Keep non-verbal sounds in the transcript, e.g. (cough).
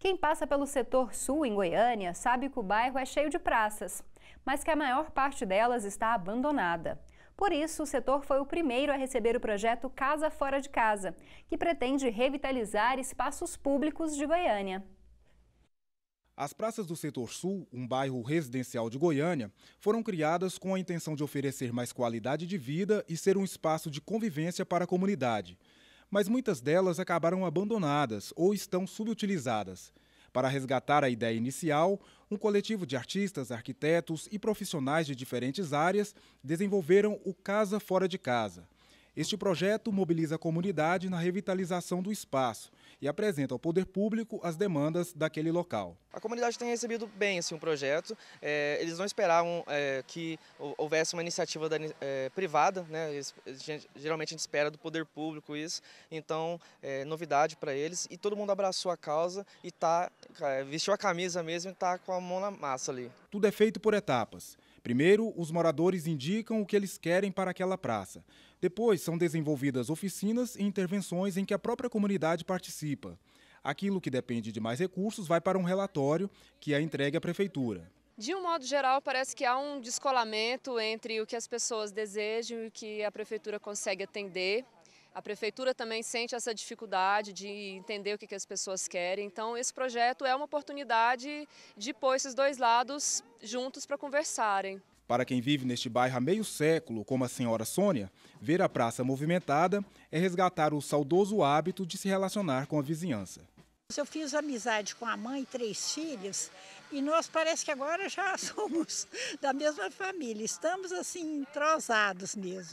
Quem passa pelo setor sul em Goiânia sabe que o bairro é cheio de praças, mas que a maior parte delas está abandonada. Por isso, o setor foi o primeiro a receber o projeto Casa Fora de Casa, que pretende revitalizar espaços públicos de Goiânia. As praças do setor sul, um bairro residencial de Goiânia, foram criadas com a intenção de oferecer mais qualidade de vida e ser um espaço de convivência para a comunidade mas muitas delas acabaram abandonadas ou estão subutilizadas. Para resgatar a ideia inicial, um coletivo de artistas, arquitetos e profissionais de diferentes áreas desenvolveram o Casa Fora de Casa este projeto mobiliza a comunidade na revitalização do espaço e apresenta ao poder público as demandas daquele local. A comunidade tem recebido bem assim, o um projeto. É, eles não esperavam é, que houvesse uma iniciativa da, é, privada, né? Eles, geralmente a gente espera do poder público isso. Então, é, novidade para eles. E todo mundo abraçou a causa e tá, é, vestiu a camisa mesmo e está com a mão na massa ali. Tudo é feito por etapas. Primeiro, os moradores indicam o que eles querem para aquela praça. Depois, são desenvolvidas oficinas e intervenções em que a própria comunidade participa. Aquilo que depende de mais recursos vai para um relatório que é entregue à prefeitura. De um modo geral, parece que há um descolamento entre o que as pessoas desejam e o que a prefeitura consegue atender a prefeitura também sente essa dificuldade de entender o que, que as pessoas querem. Então, esse projeto é uma oportunidade de pôr esses dois lados juntos para conversarem. Para quem vive neste bairro há meio século, como a senhora Sônia, ver a praça movimentada é resgatar o saudoso hábito de se relacionar com a vizinhança. Eu fiz amizade com a mãe e três filhos e nós parece que agora já (laughs) somos da mesma família, estamos assim entrosados mesmo.